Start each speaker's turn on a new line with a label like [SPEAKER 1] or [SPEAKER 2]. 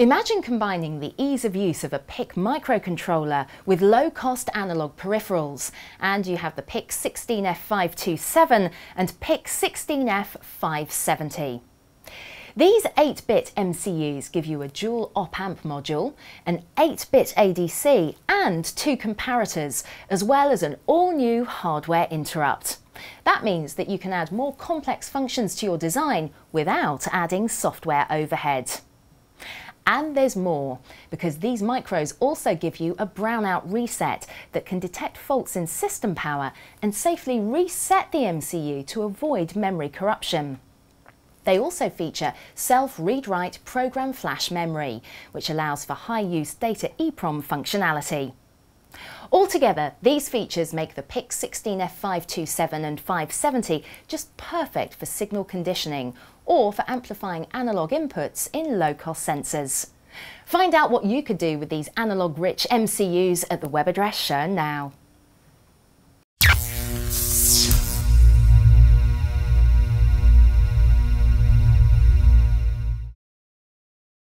[SPEAKER 1] Imagine combining the ease of use of a PIC microcontroller with low-cost analog peripherals, and you have the PIC 16F527 and PIC 16F570. These 8-bit MCUs give you a dual op-amp module, an 8-bit ADC and two comparators, as well as an all-new hardware interrupt. That means that you can add more complex functions to your design without adding software overhead. And there's more, because these micros also give you a brownout reset that can detect faults in system power and safely reset the MCU to avoid memory corruption. They also feature self-read-write program flash memory, which allows for high-use data EEPROM functionality. Altogether, these features make the PIC 16F527 and 570 just perfect for signal conditioning or for amplifying analogue inputs in low-cost sensors. Find out what you could do with these analogue-rich MCUs at the web address shown now.